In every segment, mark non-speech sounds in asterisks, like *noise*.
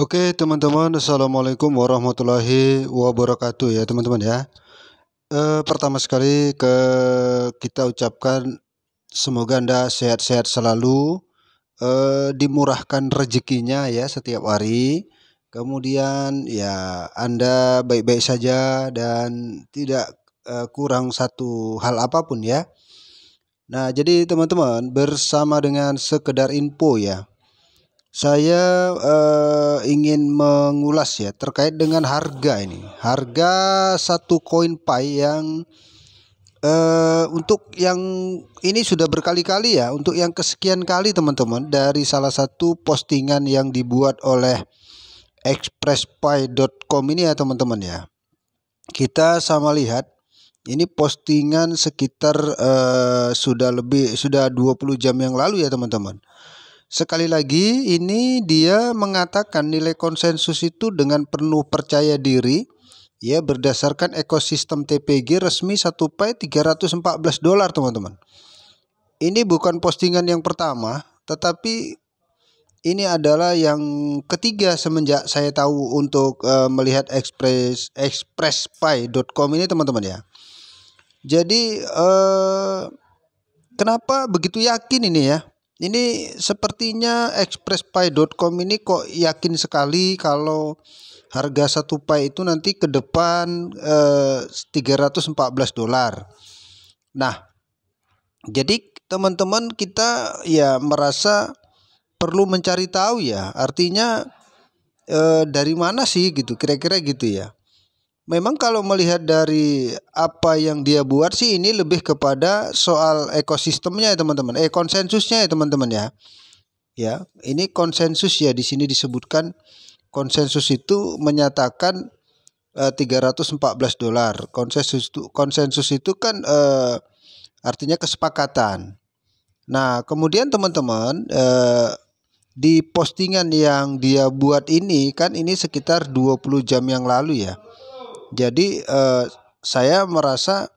Oke teman-teman Assalamualaikum warahmatullahi wabarakatuh ya teman-teman ya e, Pertama sekali ke kita ucapkan Semoga Anda sehat-sehat selalu e, Dimurahkan rezekinya ya setiap hari Kemudian ya Anda baik-baik saja dan tidak e, kurang satu hal apapun ya Nah jadi teman-teman bersama dengan sekedar info ya saya uh, ingin mengulas ya terkait dengan harga ini. Harga satu koin Pi yang uh, untuk yang ini sudah berkali-kali ya, untuk yang kesekian kali teman-teman dari salah satu postingan yang dibuat oleh expresspy.com ini ya teman-teman ya. Kita sama lihat ini postingan sekitar uh, sudah lebih sudah 20 jam yang lalu ya teman-teman. Sekali lagi, ini dia mengatakan nilai konsensus itu dengan penuh percaya diri ya berdasarkan ekosistem TPG resmi 1 pay 314 dolar teman-teman. Ini bukan postingan yang pertama, tetapi ini adalah yang ketiga semenjak saya tahu untuk uh, melihat express expresspy.com ini teman-teman ya. Jadi uh, kenapa begitu yakin ini ya? Ini sepertinya expresspy.com ini kok yakin sekali kalau harga satu pie itu nanti ke depan eh, 314 dolar. Nah, jadi teman-teman kita ya merasa perlu mencari tahu ya, artinya eh, dari mana sih gitu, kira-kira gitu ya. Memang kalau melihat dari apa yang dia buat sih ini lebih kepada soal ekosistemnya ya teman-teman. Eh konsensusnya ya teman-teman ya. Ya, ini konsensus ya di sini disebutkan konsensus itu menyatakan eh, 314 dolar. Konsensus itu konsensus itu kan eh, artinya kesepakatan. Nah, kemudian teman-teman eh, di postingan yang dia buat ini kan ini sekitar 20 jam yang lalu ya jadi eh, saya merasa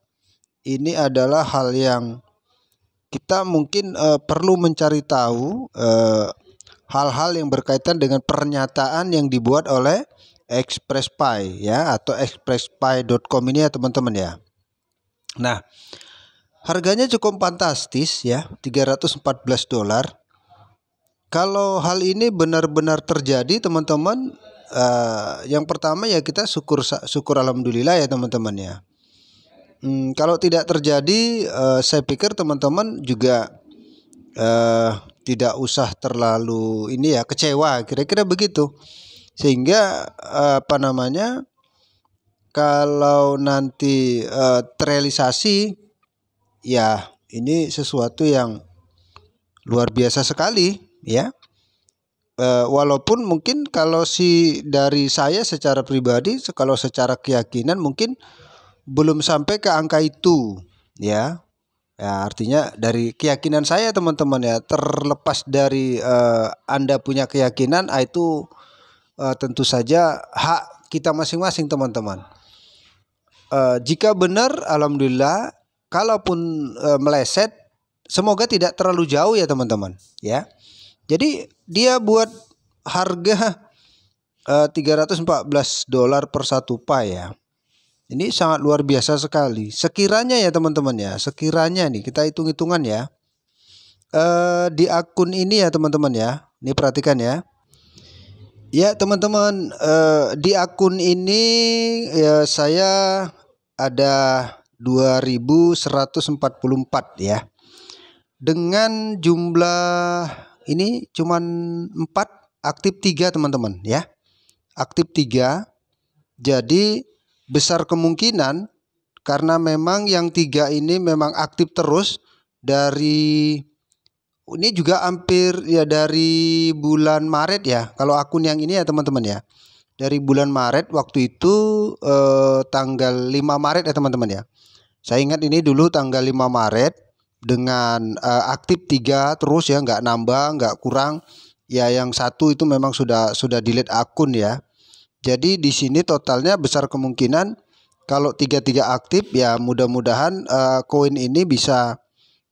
ini adalah hal yang kita mungkin eh, perlu mencari tahu hal eh, hal-hal yang berkaitan dengan pernyataan yang dibuat oleh ExpressPay ya atau expresspay.com ini ya teman-teman ya. Nah, harganya cukup fantastis ya, 314 dolar. Kalau hal ini benar-benar terjadi teman-teman uh, yang pertama ya kita syukur syukur alhamdulillah ya teman-teman ya. Hmm, kalau tidak terjadi, uh, saya pikir teman-teman juga uh, tidak usah terlalu ini ya kecewa, kira-kira begitu. Sehingga uh, apa namanya, kalau nanti uh, terrealisasi, ya ini sesuatu yang luar biasa sekali, ya. Eh, walaupun mungkin kalau si dari saya secara pribadi kalau secara keyakinan mungkin belum sampai ke angka itu ya ya artinya dari keyakinan saya teman-teman ya terlepas dari uh, anda punya keyakinan ah, itu uh, tentu saja hak kita masing-masing teman-teman uh, jika benar alhamdulillah kalaupun uh, meleset semoga tidak terlalu jauh ya teman-teman ya jadi dia buat harga uh, eh, 314 dolar per satu pa ya. Ini sangat luar biasa sekali. Sekiranya ya teman-teman ya, sekiranya nih kita hitung-hitungan ya. Uh, di akun ini ya teman-teman ya. Ini perhatikan ya. Ya teman-teman eh, di akun ini ya saya ada 2144 ya. Dengan jumlah ini cuman 4 aktif 3 teman-teman ya. Aktif 3. Jadi besar kemungkinan karena memang yang tiga ini memang aktif terus dari ini juga hampir ya dari bulan Maret ya kalau akun yang ini ya teman-teman ya dari bulan Maret waktu itu eh, tanggal 5 Maret ya teman-teman ya saya ingat ini dulu tanggal 5 Maret dengan uh, aktif tiga terus ya nggak nambah nggak kurang ya yang satu itu memang sudah sudah delete akun ya jadi di sini totalnya besar kemungkinan kalau tiga tiga aktif ya mudah-mudahan eh, koin uh, ini bisa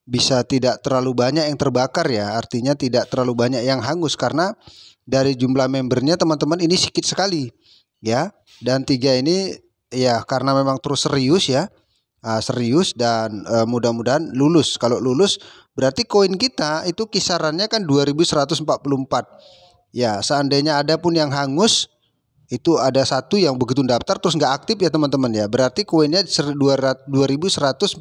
bisa tidak terlalu banyak yang terbakar ya artinya tidak terlalu banyak yang hangus karena dari jumlah membernya teman-teman ini sedikit sekali ya dan tiga ini ya karena memang terus serius ya Ah, serius dan uh, mudah-mudahan lulus. Kalau lulus berarti koin kita itu kisarannya kan 2144. Ya, seandainya ada pun yang hangus itu ada satu yang begitu daftar terus nggak aktif ya teman-teman ya. Berarti koinnya 2144.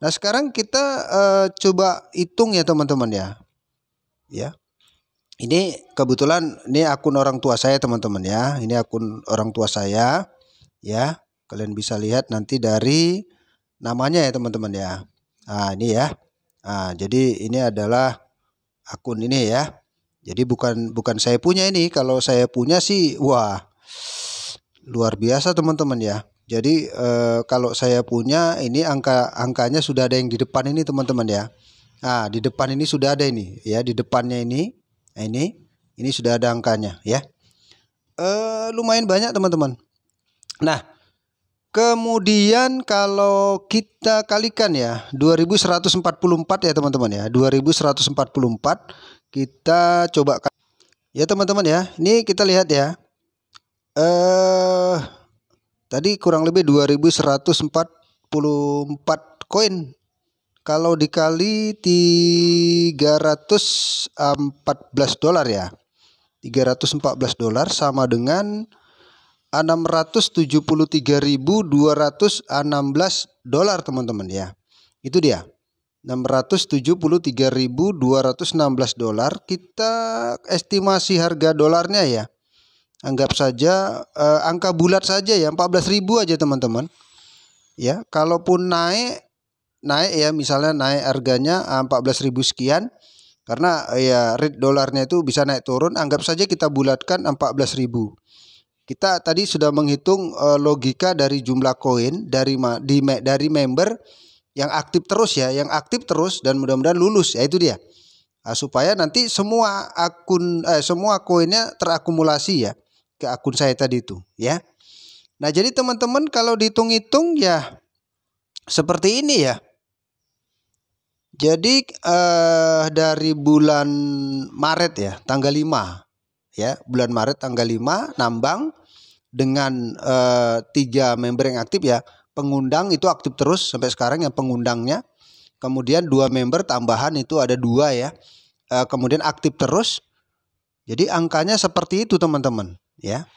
Nah, sekarang kita uh, coba hitung ya teman-teman ya. Ya. Ini kebetulan ini akun orang tua saya teman-teman ya. Ini akun orang tua saya ya Kalian bisa lihat nanti dari namanya ya teman-teman ya. Nah ini ya. Nah, jadi ini adalah akun ini ya. Jadi bukan bukan saya punya ini. Kalau saya punya sih wah luar biasa teman-teman ya. Jadi eh, kalau saya punya ini angka angkanya sudah ada yang di depan ini teman-teman ya. Nah, di depan ini sudah ada ini ya, di depannya ini. Nah, ini ini sudah ada angkanya ya. Eh lumayan banyak teman-teman. Nah, Kemudian kalau kita kalikan ya 2144 ya teman-teman ya 2144 kita coba ya teman-teman ya ini kita lihat ya eh tadi kurang lebih 2144 koin kalau dikali 314 dolar ya 314 dolar sama dengan 673.216 dolar teman-teman ya. Itu dia. 673.216 dolar kita estimasi harga dolarnya ya. Anggap saja eh, angka bulat saja ya 14.000 aja teman-teman. Ya, kalaupun naik naik ya misalnya naik harganya 14.000 eh, sekian karena ya rate dolarnya itu bisa naik turun anggap saja kita bulatkan 14.000 kita tadi sudah menghitung uh, logika dari jumlah koin dari di dari member yang aktif terus ya, yang aktif terus dan mudah-mudahan lulus ya itu dia. Nah, supaya nanti semua akun eh, semua koinnya terakumulasi ya ke akun saya tadi itu ya. Nah, jadi teman-teman kalau dihitung-hitung ya seperti ini ya. Jadi eh, dari bulan Maret ya, tanggal 5 ya bulan Maret tanggal 5 nambang dengan eh, tiga member yang aktif ya pengundang itu aktif terus sampai sekarang yang pengundangnya kemudian dua member tambahan itu ada dua ya uh, kemudian aktif terus jadi angkanya seperti itu teman-teman ya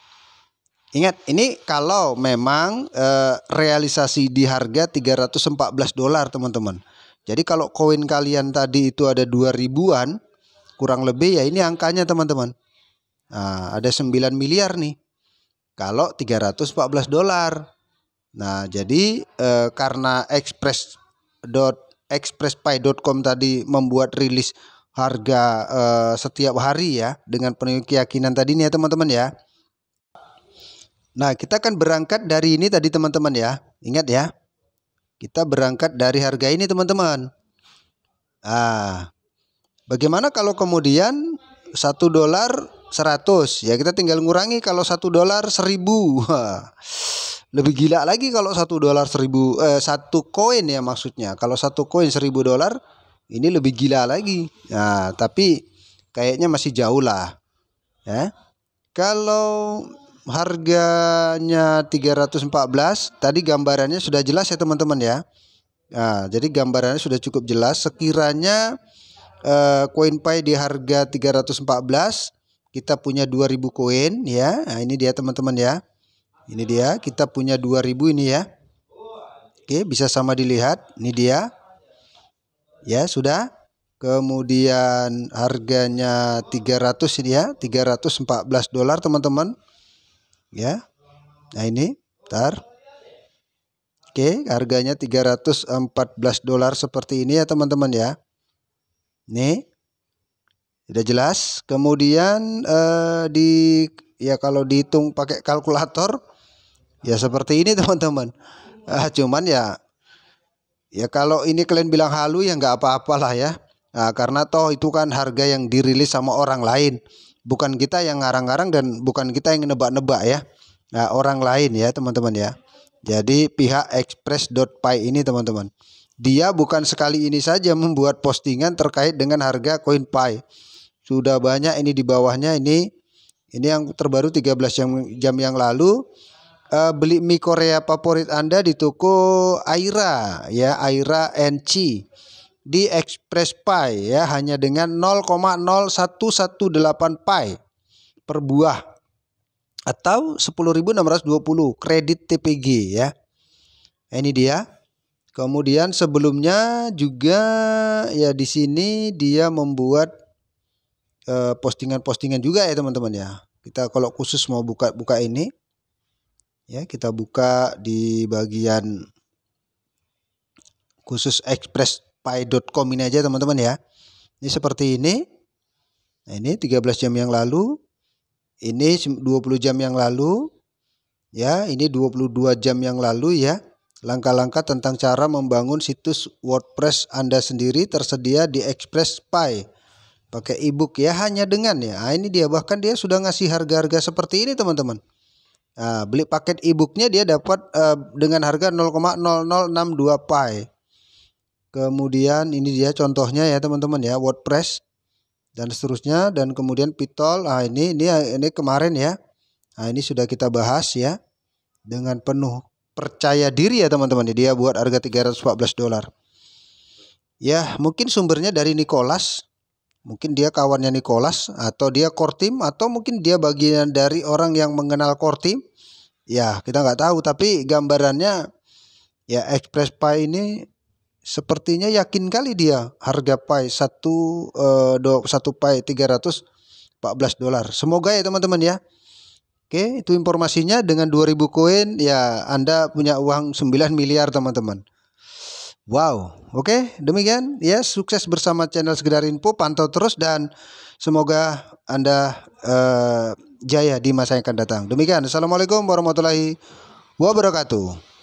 ingat ini kalau memang uh, realisasi di harga 314 dolar teman-teman jadi kalau koin kalian tadi itu ada dua ribuan kurang lebih ya ini angkanya teman-teman Nah, ada 9 miliar nih. Kalau 314 dolar. Nah, jadi eh, karena express dot expresspy.com tadi membuat rilis harga eh, setiap hari ya dengan penuh keyakinan tadi nih ya teman-teman ya. Nah, kita akan berangkat dari ini tadi teman-teman ya. Ingat ya. Kita berangkat dari harga ini teman-teman. Ah. Bagaimana kalau kemudian satu dolar 100 ya kita tinggal ngurangi kalau satu dolar seribu lebih gila lagi kalau satu dolar seribu eh, satu koin ya maksudnya kalau satu koin seribu dolar ini lebih gila lagi nah tapi kayaknya masih jauh lah ya kalau harganya 314 tadi gambarannya sudah jelas ya teman-teman ya nah, jadi gambarannya sudah cukup jelas sekiranya eh, koin uh, CoinPay di harga 314 kita punya 2000 koin ya. Nah, ini dia teman-teman ya. Ini dia, kita punya 2000 ini ya. Oke, bisa sama dilihat. Ini dia. Ya, sudah. Kemudian harganya 300 ini ya, 314 dolar teman-teman. Ya. Nah, ini, Ntar. Oke, harganya 314 dolar seperti ini ya teman-teman ya. Nih. Sudah jelas. Kemudian eh, di ya kalau dihitung pakai kalkulator ya seperti ini *laughs* teman-teman. Eh, cuman ya ya kalau ini kalian bilang halu ya nggak apa-apalah ya. Nah, karena toh itu kan harga yang dirilis sama orang lain, bukan kita yang ngarang-ngarang dan bukan kita yang nebak-nebak ya. Nah, orang lain ya teman-teman ya. Jadi pihak express.py ini teman-teman. Dia bukan sekali ini saja membuat postingan terkait dengan harga koin Pi sudah banyak ini di bawahnya ini ini yang terbaru 13 jam jam yang lalu uh, beli mie Korea favorit Anda di toko Aira ya Aira NC di Express Pay ya hanya dengan 0,0118 Pay per buah atau 10.620 kredit TPG ya. Ini dia. Kemudian sebelumnya juga ya di sini dia membuat Eh, postingan-postingan juga ya teman-teman ya. Kita kalau khusus mau buka-buka ini ya kita buka di bagian khusus expresspy.com ini aja teman-teman ya. Ini seperti ini. Nah, ini 13 jam yang lalu. Ini 20 jam yang lalu. Ya, ini 22 jam yang lalu ya. Langkah-langkah tentang cara membangun situs WordPress Anda sendiri tersedia di ExpressPy pakai ebook ya hanya dengan ya nah, ini dia bahkan dia sudah ngasih harga-harga seperti ini teman-teman nah, beli paket ebooknya dia dapat uh, dengan harga 0,0062 pi kemudian ini dia contohnya ya teman-teman ya WordPress dan seterusnya dan kemudian Pitol Ah ini ini ini kemarin ya nah ini sudah kita bahas ya dengan penuh percaya diri ya teman-teman ya, dia buat harga 314 dolar ya mungkin sumbernya dari Nicholas Mungkin dia kawannya Nicholas atau dia core team atau mungkin dia bagian dari orang yang mengenal core team. Ya, kita nggak tahu tapi gambarannya ya Express Pie ini sepertinya yakin kali dia harga pie satu eh, do, satu pie 314 dolar. Semoga ya teman-teman ya. Oke, itu informasinya dengan 2000 koin ya Anda punya uang 9 miliar teman-teman. Wow, oke okay, demikian ya yes, sukses bersama channel Sekedar Info pantau terus dan semoga anda uh, jaya di masa yang akan datang. Demikian, assalamualaikum warahmatullahi wabarakatuh.